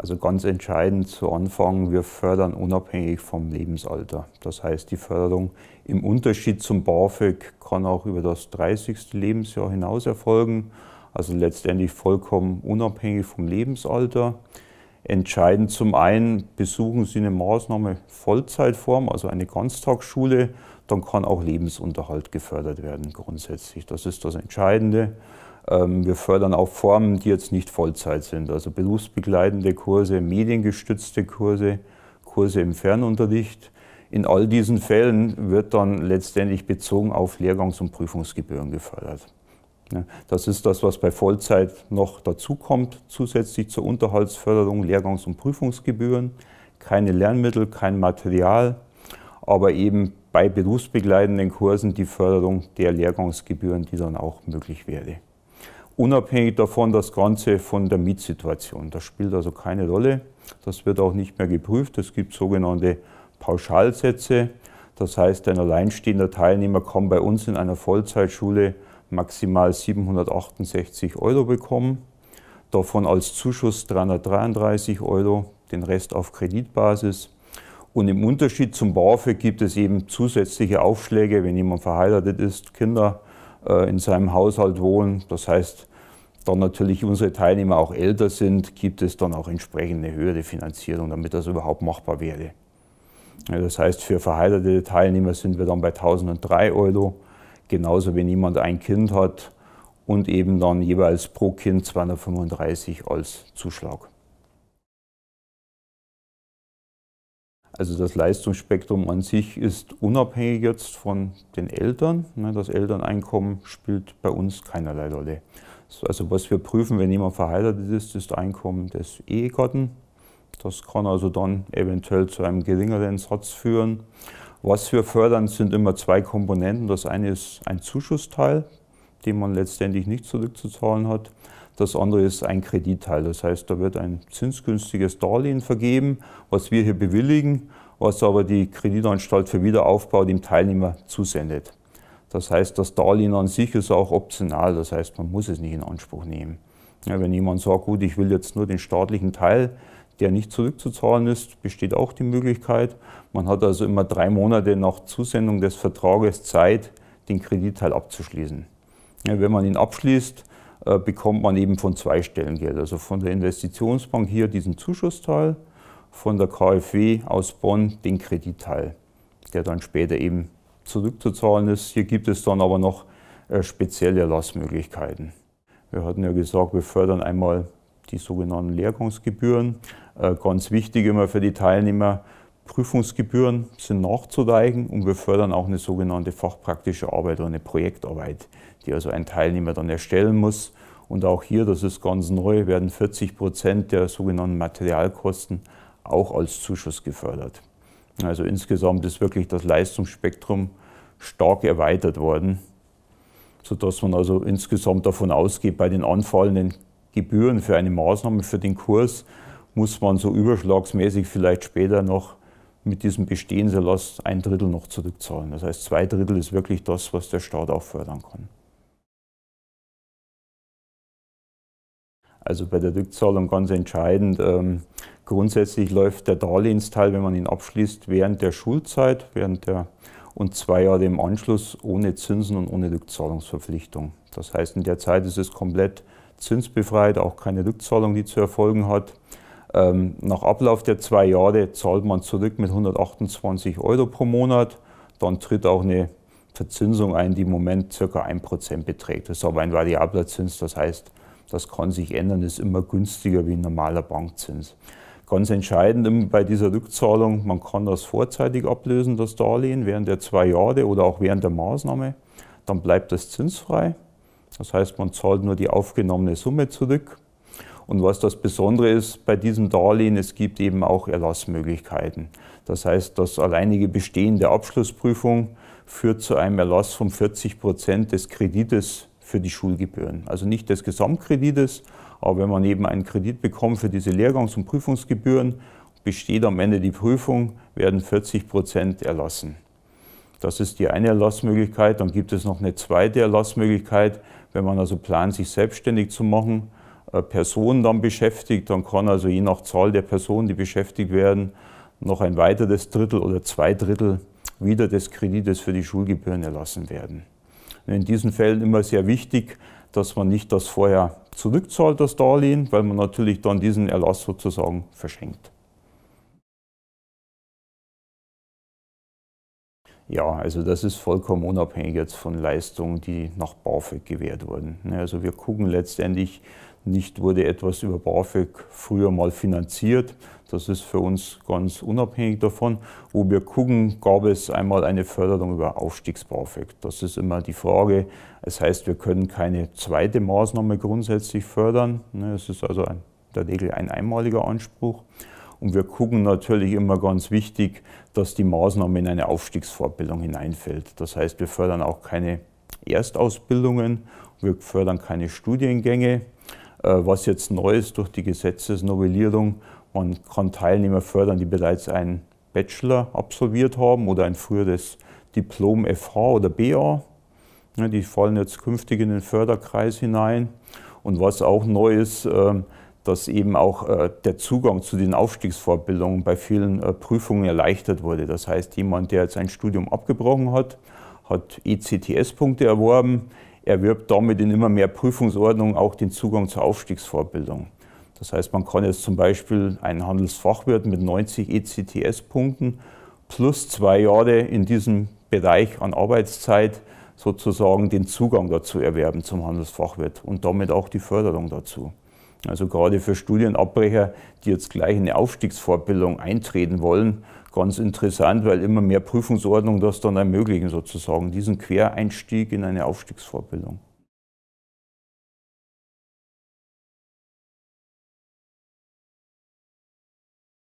Also ganz entscheidend zu Anfang, wir fördern unabhängig vom Lebensalter. Das heißt, die Förderung im Unterschied zum BAföG kann auch über das 30. Lebensjahr hinaus erfolgen, also letztendlich vollkommen unabhängig vom Lebensalter. Entscheidend zum einen, besuchen Sie eine Maßnahme Vollzeitform, also eine Ganztagsschule, dann kann auch Lebensunterhalt gefördert werden grundsätzlich. Das ist das Entscheidende. Ähm, wir fördern auch Formen, die jetzt nicht Vollzeit sind, also berufsbegleitende Kurse, mediengestützte Kurse, Kurse im Fernunterricht. In all diesen Fällen wird dann letztendlich bezogen auf Lehrgangs- und Prüfungsgebühren gefördert. Das ist das, was bei Vollzeit noch dazukommt, zusätzlich zur Unterhaltsförderung, Lehrgangs- und Prüfungsgebühren. Keine Lernmittel, kein Material, aber eben bei berufsbegleitenden Kursen die Förderung der Lehrgangsgebühren, die dann auch möglich wäre unabhängig davon das Ganze von der Mietsituation. Das spielt also keine Rolle. Das wird auch nicht mehr geprüft. Es gibt sogenannte Pauschalsätze. Das heißt, ein alleinstehender Teilnehmer kann bei uns in einer Vollzeitschule maximal 768 Euro bekommen, davon als Zuschuss 333 Euro, den Rest auf Kreditbasis. Und im Unterschied zum BAföG gibt es eben zusätzliche Aufschläge, wenn jemand verheiratet ist, Kinder äh, in seinem Haushalt wohnen. Das heißt, da natürlich unsere Teilnehmer auch älter sind, gibt es dann auch entsprechende eine höhere Finanzierung, damit das überhaupt machbar wäre. Das heißt, für verheiratete Teilnehmer sind wir dann bei 1003 Euro, genauso wenn jemand ein Kind hat und eben dann jeweils pro Kind 235 als Zuschlag. Also das Leistungsspektrum an sich ist unabhängig jetzt von den Eltern. Ne, das Elterneinkommen spielt bei uns keinerlei Rolle. Also was wir prüfen, wenn jemand verheiratet ist, ist Einkommen des Ehegatten. Das kann also dann eventuell zu einem geringeren Satz führen. Was wir fördern, sind immer zwei Komponenten. Das eine ist ein Zuschussteil, den man letztendlich nicht zurückzuzahlen hat. Das andere ist ein Kreditteil. Das heißt, da wird ein zinsgünstiges Darlehen vergeben, was wir hier bewilligen, was aber die Kreditanstalt für Wiederaufbau dem Teilnehmer zusendet. Das heißt, das Darlehen an sich ist auch optional. Das heißt, man muss es nicht in Anspruch nehmen. Ja, wenn jemand sagt, gut, ich will jetzt nur den staatlichen Teil, der nicht zurückzuzahlen ist, besteht auch die Möglichkeit. Man hat also immer drei Monate nach Zusendung des Vertrages Zeit, den Kreditteil abzuschließen. Ja, wenn man ihn abschließt, äh, bekommt man eben von zwei Stellen Geld. Also von der Investitionsbank hier diesen Zuschussteil, von der KfW aus Bonn den Kreditteil, der dann später eben zurückzuzahlen ist. Hier gibt es dann aber noch äh, spezielle Erlassmöglichkeiten. Wir hatten ja gesagt, wir fördern einmal die sogenannten Lehrgangsgebühren. Äh, ganz wichtig immer für die Teilnehmer, Prüfungsgebühren sind nachzudeigen und wir fördern auch eine sogenannte fachpraktische Arbeit oder eine Projektarbeit, die also ein Teilnehmer dann erstellen muss, und auch hier, das ist ganz neu, werden 40 Prozent der sogenannten Materialkosten auch als Zuschuss gefördert. Also insgesamt ist wirklich das Leistungsspektrum stark erweitert worden, sodass man also insgesamt davon ausgeht, bei den anfallenden Gebühren für eine Maßnahme, für den Kurs, muss man so überschlagsmäßig vielleicht später noch mit diesem Bestehenserlass ein Drittel noch zurückzahlen. Das heißt, zwei Drittel ist wirklich das, was der Staat auch fördern kann. Also bei der Rückzahlung ganz entscheidend. Ähm, grundsätzlich läuft der Darlehensteil, wenn man ihn abschließt, während der Schulzeit, während der und zwei Jahre im Anschluss ohne Zinsen und ohne Rückzahlungsverpflichtung. Das heißt, in der Zeit ist es komplett zinsbefreit, auch keine Rückzahlung, die zu erfolgen hat. Ähm, nach Ablauf der zwei Jahre zahlt man zurück mit 128 Euro pro Monat. Dann tritt auch eine Verzinsung ein, die im Moment ca. 1% beträgt. Das ist aber ein variabler Zins, das heißt, das kann sich ändern, ist immer günstiger wie ein normaler Bankzins. Ganz entscheidend bei dieser Rückzahlung, man kann das vorzeitig ablösen, das Darlehen, während der zwei Jahre oder auch während der Maßnahme. Dann bleibt das zinsfrei. Das heißt, man zahlt nur die aufgenommene Summe zurück. Und was das Besondere ist bei diesem Darlehen, es gibt eben auch Erlassmöglichkeiten. Das heißt, das alleinige Bestehen der Abschlussprüfung führt zu einem Erlass von 40 Prozent des Kredites für die Schulgebühren. Also nicht des Gesamtkredites, aber wenn man eben einen Kredit bekommt für diese Lehrgangs- und Prüfungsgebühren, besteht am Ende die Prüfung, werden 40 Prozent erlassen. Das ist die eine Erlassmöglichkeit. Dann gibt es noch eine zweite Erlassmöglichkeit, wenn man also plant, sich selbstständig zu machen, äh, Personen dann beschäftigt, dann kann also je nach Zahl der Personen, die beschäftigt werden, noch ein weiteres Drittel oder zwei Drittel wieder des Kredites für die Schulgebühren erlassen werden. In diesen Fällen immer sehr wichtig, dass man nicht das vorher zurückzahlt, das Darlehen, weil man natürlich dann diesen Erlass sozusagen verschenkt. Ja, also das ist vollkommen unabhängig jetzt von Leistungen, die nach BAföG gewährt wurden. Ne, also wir gucken letztendlich, nicht wurde etwas über BAföG früher mal finanziert. Das ist für uns ganz unabhängig davon. Wo wir gucken, gab es einmal eine Förderung über Aufstiegs-BAföG. Das ist immer die Frage. Es das heißt, wir können keine zweite Maßnahme grundsätzlich fördern. Ne, es ist also in der Regel ein einmaliger Anspruch. Und wir gucken natürlich immer ganz wichtig, dass die Maßnahme in eine Aufstiegsfortbildung hineinfällt. Das heißt, wir fördern auch keine Erstausbildungen, wir fördern keine Studiengänge, äh, was jetzt neu ist durch die Gesetzesnovellierung. Man kann Teilnehmer fördern, die bereits einen Bachelor absolviert haben oder ein früheres Diplom FH oder BA. Die fallen jetzt künftig in den Förderkreis hinein. Und was auch neu ist, ähm, dass eben auch äh, der Zugang zu den Aufstiegsvorbildungen bei vielen äh, Prüfungen erleichtert wurde. Das heißt, jemand, der jetzt ein Studium abgebrochen hat, hat ECTS-Punkte erworben, erwirbt damit in immer mehr Prüfungsordnungen auch den Zugang zur Aufstiegsvorbildung. Das heißt, man kann jetzt zum Beispiel einen Handelsfachwirt mit 90 ECTS-Punkten plus zwei Jahre in diesem Bereich an Arbeitszeit sozusagen den Zugang dazu erwerben zum Handelsfachwirt und damit auch die Förderung dazu. Also gerade für Studienabbrecher, die jetzt gleich in eine Aufstiegsvorbildung eintreten wollen, ganz interessant, weil immer mehr Prüfungsordnungen das dann ermöglichen, sozusagen, diesen Quereinstieg in eine Aufstiegsvorbildung.